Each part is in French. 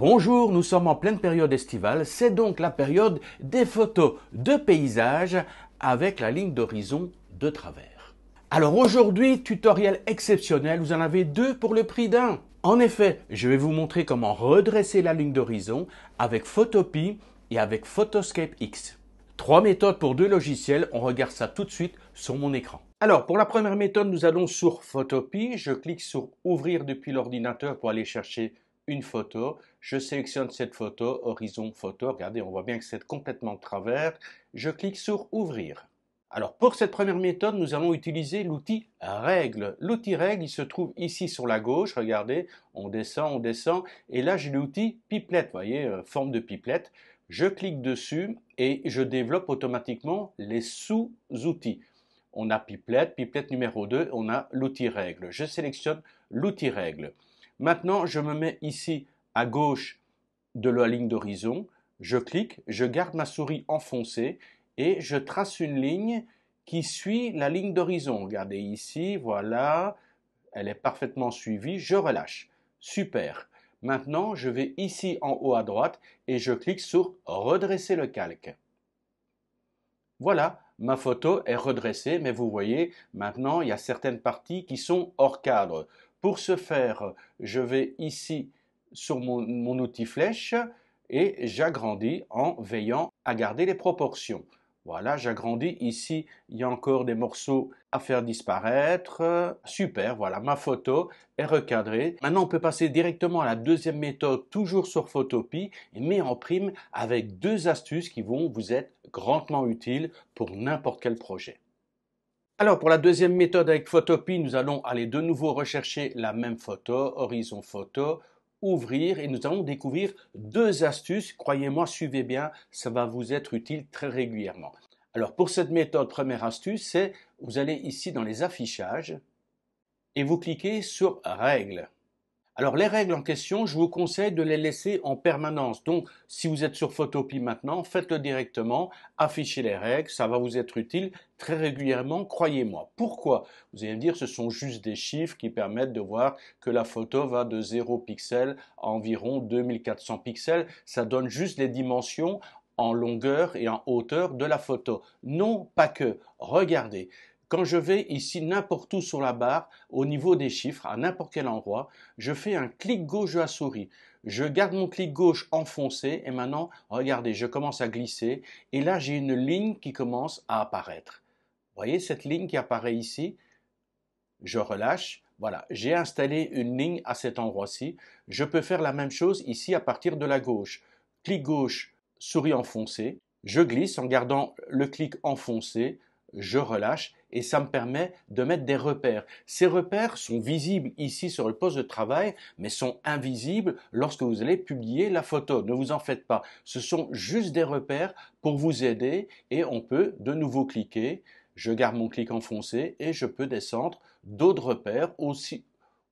Bonjour, nous sommes en pleine période estivale, c'est donc la période des photos de paysages avec la ligne d'horizon de travers. Alors aujourd'hui, tutoriel exceptionnel, vous en avez deux pour le prix d'un. En effet, je vais vous montrer comment redresser la ligne d'horizon avec Photopie et avec Photoscape X. Trois méthodes pour deux logiciels, on regarde ça tout de suite sur mon écran. Alors, pour la première méthode, nous allons sur Photopie. Je clique sur Ouvrir depuis l'ordinateur pour aller chercher une photo, je sélectionne cette photo, horizon photo, regardez, on voit bien que c'est complètement travers, je clique sur ouvrir. Alors pour cette première méthode, nous allons utiliser l'outil règle. L'outil règle, il se trouve ici sur la gauche, regardez, on descend, on descend, et là j'ai l'outil pipelette, voyez, euh, forme de pipelette. Je clique dessus et je développe automatiquement les sous-outils. On a pipelette, pipelette numéro 2, on a l'outil règle. Je sélectionne l'outil règle. Maintenant, je me mets ici à gauche de la ligne d'horizon, je clique, je garde ma souris enfoncée et je trace une ligne qui suit la ligne d'horizon. Regardez ici, voilà, elle est parfaitement suivie, je relâche. Super. Maintenant, je vais ici en haut à droite et je clique sur redresser le calque. Voilà, ma photo est redressée, mais vous voyez, maintenant, il y a certaines parties qui sont hors cadre. Pour ce faire, je vais ici sur mon, outil flèche et j'agrandis en veillant à garder les proportions. Voilà, j'agrandis. Ici, il y a encore des morceaux à faire disparaître. Super, voilà, ma photo est recadrée. Maintenant, on peut passer directement à la deuxième méthode, toujours sur Photopie, mais en prime avec deux astuces qui vont vous être grandement utiles pour n'importe quel projet. Alors pour la deuxième méthode avec Photopie, nous allons aller de nouveau rechercher la même photo, horizon photo, ouvrir et nous allons découvrir deux astuces. Croyez-moi, suivez bien, ça va vous être utile très régulièrement. Alors pour cette méthode, première astuce, c'est vous allez ici dans les affichages et vous cliquez sur règles. Alors les règles en question, je vous conseille de les laisser en permanence. Donc si vous êtes sur Photopie maintenant, faites-le directement, affichez les règles, ça va vous être utile très régulièrement, croyez-moi. Pourquoi Vous allez me dire ce sont juste des chiffres qui permettent de voir que la photo va de 0 pixels à environ 2400 pixels, ça donne juste les dimensions en longueur et en hauteur de la photo. Non, pas que. Regardez, quand je vais ici n'importe où sur la barre, au niveau des chiffres, à n'importe quel endroit, je fais un clic gauche à souris. Je garde mon clic gauche enfoncé et maintenant, regardez, je commence à glisser et là j'ai une ligne qui commence à apparaître. Vous voyez cette ligne qui apparaît ici Je relâche. Voilà, j'ai installé une ligne à cet endroit-ci. Je peux faire la même chose ici à partir de la gauche. Clic gauche, souris enfoncée. Je glisse en gardant le clic enfoncé je relâche et ça me permet de mettre des repères. Ces repères sont visibles ici sur le poste de travail, mais sont invisibles lorsque vous allez publier la photo. Ne vous en faites pas. Ce sont juste des repères pour vous aider et on peut de nouveau cliquer. Je garde mon clic enfoncé et je peux descendre d'autres repères aussi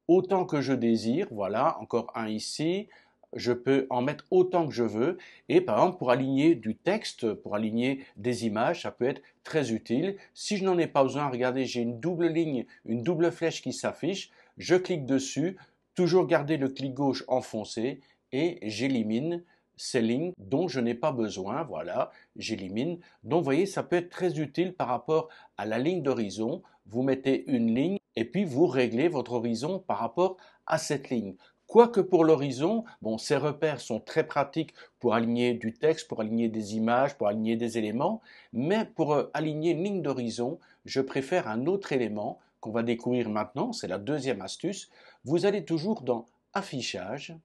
autant que je désire. Voilà, encore un ici, je peux en mettre autant que je veux. Et par exemple, pour aligner du texte, pour aligner des images, ça peut être très utile. Si je n'en ai pas besoin, regardez, j'ai une double ligne, une double flèche qui s'affiche. Je clique dessus, toujours garder le clic gauche enfoncé et j'élimine ces lignes dont je n'ai pas besoin. Voilà, j'élimine. Donc, vous voyez, ça peut être très utile par rapport à la ligne d'horizon. Vous mettez une ligne et puis vous réglez votre horizon par rapport à cette ligne. Quoique pour l'horizon, bon, ces repères sont très pratiques pour aligner du texte, pour aligner des images, pour aligner des éléments, mais pour euh, aligner une ligne d'horizon, je préfère un autre élément qu'on va découvrir maintenant, c'est la deuxième astuce. Vous allez toujours dans Affichage,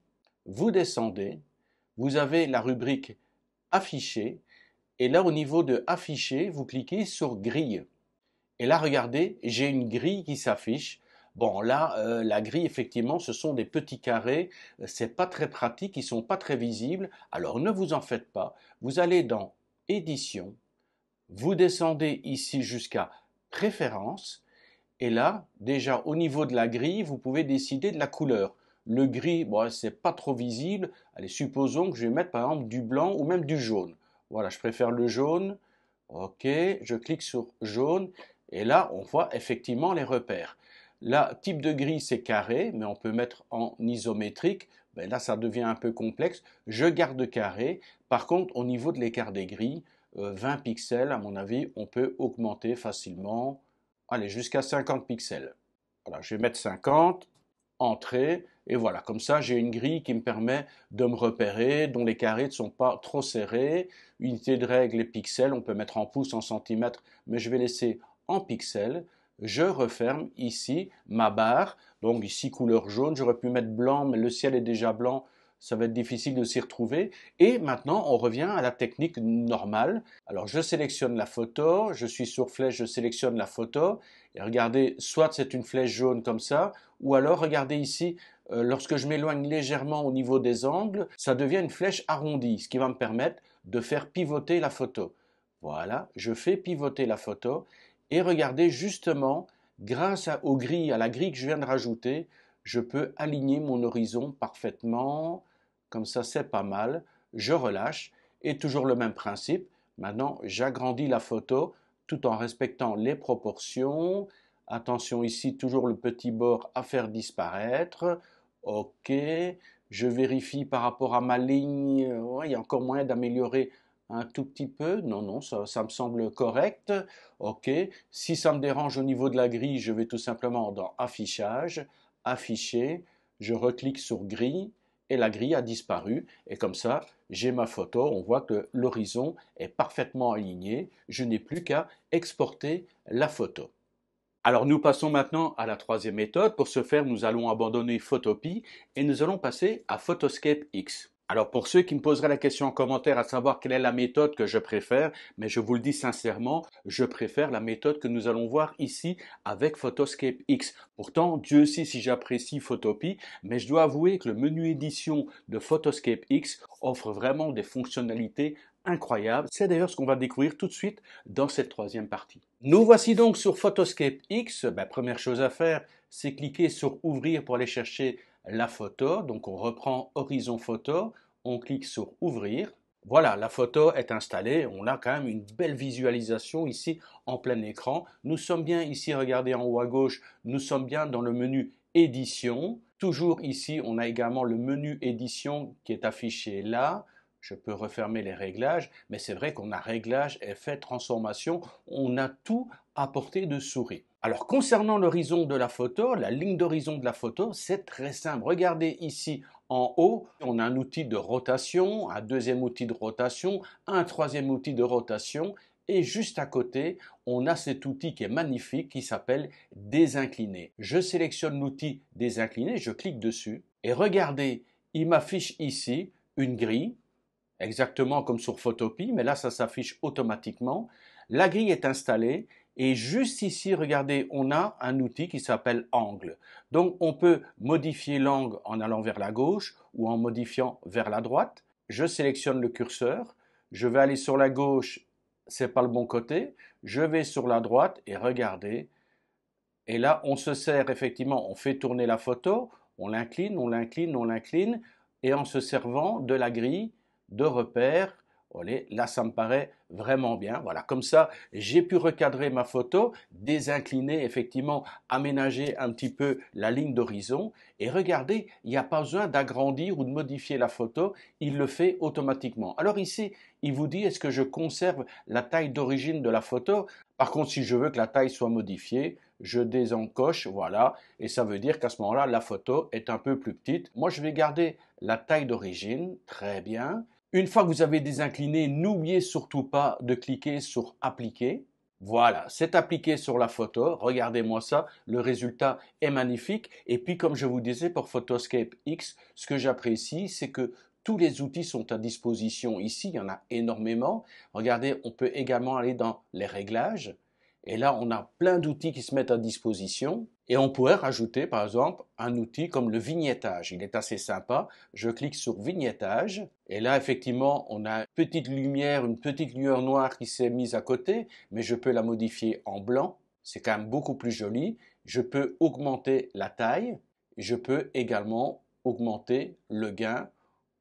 vous descendez, vous avez la rubrique Afficher, et là au niveau de Afficher, vous cliquez sur Grille. Et là, regardez, j'ai une grille qui s'affiche Bon, là, euh, la grille, effectivement, ce sont des petits carrés. Euh, ce n'est pas très pratique, ils sont pas très visibles. Alors, ne vous en faites pas. Vous allez dans Édition. Vous descendez ici jusqu'à Préférences. Et là, déjà, au niveau de la grille, vous pouvez décider de la couleur. Le gris, bon, c'est pas trop visible. Allez, supposons que je vais mettre, par exemple, du blanc ou même du jaune. Voilà, je préfère le jaune. OK, je clique sur jaune. Et là, on voit effectivement les repères. Là, type de grille, c'est carré, mais on peut mettre en isométrique. Ben là, ça devient un peu complexe. Je garde carré. Par contre, au niveau de l'écart des grilles, 20 euh, pixels, à mon avis, on peut augmenter facilement. Allez, jusqu'à 50 pixels. je vais mettre 50, entrée, et voilà, comme ça j'ai une grille qui me permet de me repérer, dont les carrés ne sont pas trop serrés. Unité de règle, les pixels, on peut mettre en pouces, en centimètres, mais je vais laisser en pixels je referme ici ma barre. Donc ici, couleur jaune, j'aurais pu mettre blanc, mais le ciel est déjà blanc, ça va être difficile de s'y retrouver. Et maintenant, on revient à la technique normale. Alors, je sélectionne la photo, je suis sur flèche, je sélectionne la photo. Et regardez, soit c'est une flèche jaune comme ça, ou alors, regardez ici, euh, lorsque je m'éloigne légèrement au niveau des angles, ça devient une flèche arrondie, ce qui va me permettre de faire pivoter la photo. Voilà, je fais pivoter la photo et regardez, justement, grâce à, aux grilles, à la grille que je viens de rajouter, je peux aligner mon horizon parfaitement. Comme ça, c'est pas mal. Je relâche. Et toujours le même principe. Maintenant, j'agrandis la photo tout en respectant les proportions. Attention ici, toujours le petit bord à faire disparaître. OK. Je vérifie par rapport à ma ligne. il y a encore moyen d'améliorer un tout petit peu, non, non, ça, ça, me semble correct, ok. Si ça me dérange au niveau de la grille, je vais tout simplement dans Affichage, Afficher, je reclique sur Grille, et la grille a disparu, et comme ça, j'ai ma photo, on voit que l'horizon est parfaitement aligné, je n'ai plus qu'à exporter la photo. Alors nous passons maintenant à la troisième méthode. Pour ce faire, nous allons abandonner Photopie et nous allons passer à Photoscape X. Alors pour ceux qui me poseraient la question en commentaire à savoir quelle est la méthode que je préfère, mais je vous le dis sincèrement, je préfère la méthode que nous allons voir ici avec Photoscape X. Pourtant, Dieu sait si j'apprécie Photopie, mais je dois avouer que le menu édition de Photoscape X offre vraiment des fonctionnalités incroyables. C'est d'ailleurs ce qu'on va découvrir tout de suite dans cette troisième partie. Nous voici donc sur Photoscape X. Ben, première chose à faire, c'est cliquer sur Ouvrir pour aller chercher la photo. Donc on reprend Horizon Photo on clique sur Ouvrir. Voilà, la photo est installée. On a quand même une belle visualisation ici en plein écran. Nous sommes bien ici, regardez en haut à gauche, nous sommes bien dans le menu Édition. Toujours ici, on a également le menu Édition qui est affiché là je peux refermer les réglages, mais c'est vrai qu'on a réglages, effet transformation, on a tout à portée de souris. Alors concernant l'horizon de la photo, la ligne d'horizon de la photo, c'est très simple. Regardez ici en haut, on a un outil de rotation, un deuxième outil de rotation, un troisième outil de rotation et juste à côté, on a cet outil qui est magnifique qui s'appelle désincliner. Je sélectionne l'outil désincliné, je clique dessus et regardez, il m'affiche ici une grille, exactement comme sur Photopie, mais là ça s'affiche automatiquement. La grille est installée et juste ici, regardez, on a un outil qui s'appelle angle. Donc on peut modifier l'angle en allant vers la gauche ou en modifiant vers la droite. Je sélectionne le curseur, je vais aller sur la gauche, c'est pas le bon côté, je vais sur la droite et regardez. Et là, on se sert effectivement, on fait tourner la photo, on l'incline, on l'incline, on l'incline, et en se servant de la grille de repère là ça me paraît vraiment bien. Voilà, comme ça, j'ai pu recadrer ma photo, désincliner effectivement, aménager un petit peu la ligne d'horizon. Et regardez, il n'y a pas besoin d'agrandir ou de modifier la photo, il le fait automatiquement. Alors ici, il vous dit est-ce que je conserve la taille d'origine de la photo Par contre, si je veux que la taille soit modifiée, je désencoche, voilà, et ça veut dire qu'à ce moment-là, la photo est un peu plus petite. Moi, je vais garder la taille d'origine, très bien. Une fois que vous avez désincliné, n'oubliez surtout pas de cliquer sur appliquer. Voilà, c'est appliqué sur la photo. Regardez-moi ça, le résultat est magnifique. Et puis, comme je vous disais pour Photoscape X, ce que j'apprécie, c'est que tous les outils sont à disposition ici. Il y en a énormément. Regardez, on peut également aller dans les réglages. Et là, on a plein d'outils qui se mettent à disposition. Et on pourrait rajouter, par exemple, un outil comme le vignettage. Il est assez sympa. Je clique sur vignettage. Et là, effectivement, on a une petite lumière, une petite lueur noire qui s'est mise à côté, mais je peux la modifier en blanc. C'est quand même beaucoup plus joli. Je peux augmenter la taille. Je peux également augmenter le gain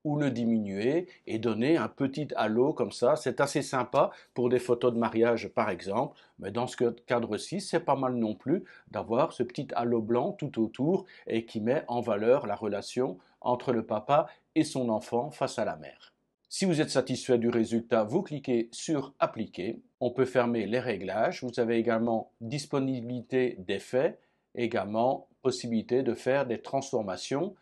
ou le diminuer et donner un petit halo comme ça. C'est assez sympa pour des photos de mariage par exemple, mais dans ce cadre-ci, c'est pas mal non plus d'avoir ce petit halo blanc tout autour et qui met en valeur la relation entre le papa et son enfant face à la mère. Si vous êtes satisfait du résultat, vous cliquez sur Appliquer. On peut fermer les réglages. Vous avez également disponibilité d'effets, également possibilité de faire des transformations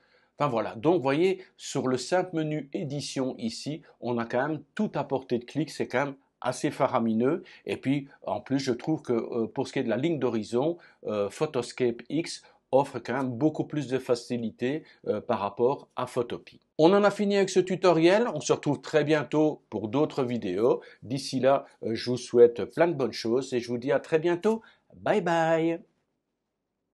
Enfin voilà, donc voyez, sur le simple menu édition ici, on a quand même tout à portée de clic, c'est quand même assez faramineux. Et puis en plus, je trouve que euh, pour ce qui est de la ligne d'horizon, euh, Photoscape X offre quand même beaucoup plus de facilité euh, par rapport à Photopie. On en a fini avec ce tutoriel, on se retrouve très bientôt pour d'autres vidéos. D'ici là, je vous souhaite plein de bonnes choses et je vous dis à très bientôt. Bye bye